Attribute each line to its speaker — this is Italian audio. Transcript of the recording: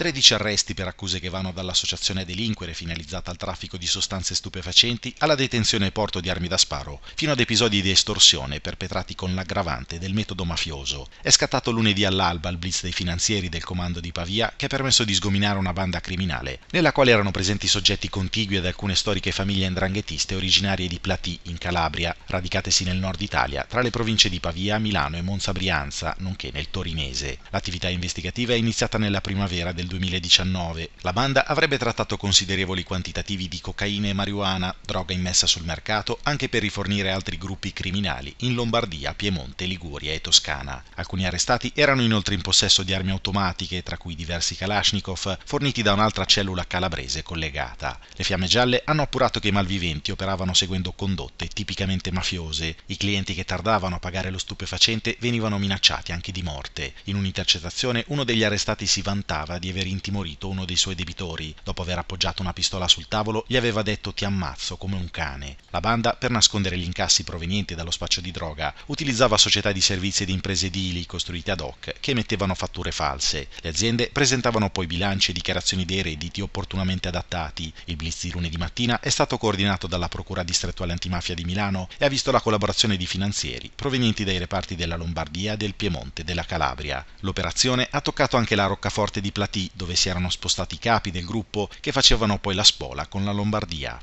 Speaker 1: 13 arresti per accuse che vanno dall'associazione a delinquere finalizzata al traffico di sostanze stupefacenti alla detenzione e porto di armi da sparo, fino ad episodi di estorsione perpetrati con l'aggravante del metodo mafioso. È scattato lunedì all'alba il blitz dei finanzieri del comando di Pavia che ha permesso di sgominare una banda criminale, nella quale erano presenti soggetti contigui ad alcune storiche famiglie andranghetiste originarie di Platì, in Calabria, radicatesi nel nord Italia, tra le province di Pavia, Milano e Monza Brianza, nonché nel torinese. L'attività investigativa è iniziata nella primavera del 2019. La banda avrebbe trattato considerevoli quantitativi di cocaina e marijuana, droga immessa sul mercato anche per rifornire altri gruppi criminali in Lombardia, Piemonte, Liguria e Toscana. Alcuni arrestati erano inoltre in possesso di armi automatiche, tra cui diversi Kalashnikov, forniti da un'altra cellula calabrese collegata. Le fiamme gialle hanno appurato che i malviventi operavano seguendo condotte tipicamente mafiose. I clienti che tardavano a pagare lo stupefacente venivano minacciati anche di morte. In un'intercettazione uno degli arrestati si vantava di aver intimorito uno dei suoi debitori. Dopo aver appoggiato una pistola sul tavolo, gli aveva detto ti ammazzo come un cane. La banda, per nascondere gli incassi provenienti dallo spaccio di droga, utilizzava società di servizi ed imprese edili costruite ad hoc che emettevano fatture false. Le aziende presentavano poi bilanci e dichiarazioni dei redditi opportunamente adattati. Il blitz di lunedì mattina è stato coordinato dalla Procura distrettuale antimafia di Milano e ha visto la collaborazione di finanzieri provenienti dai reparti della Lombardia, del Piemonte, e della Calabria. L'operazione ha toccato anche la roccaforte di Platina dove si erano spostati i capi del gruppo che facevano poi la spola con la Lombardia.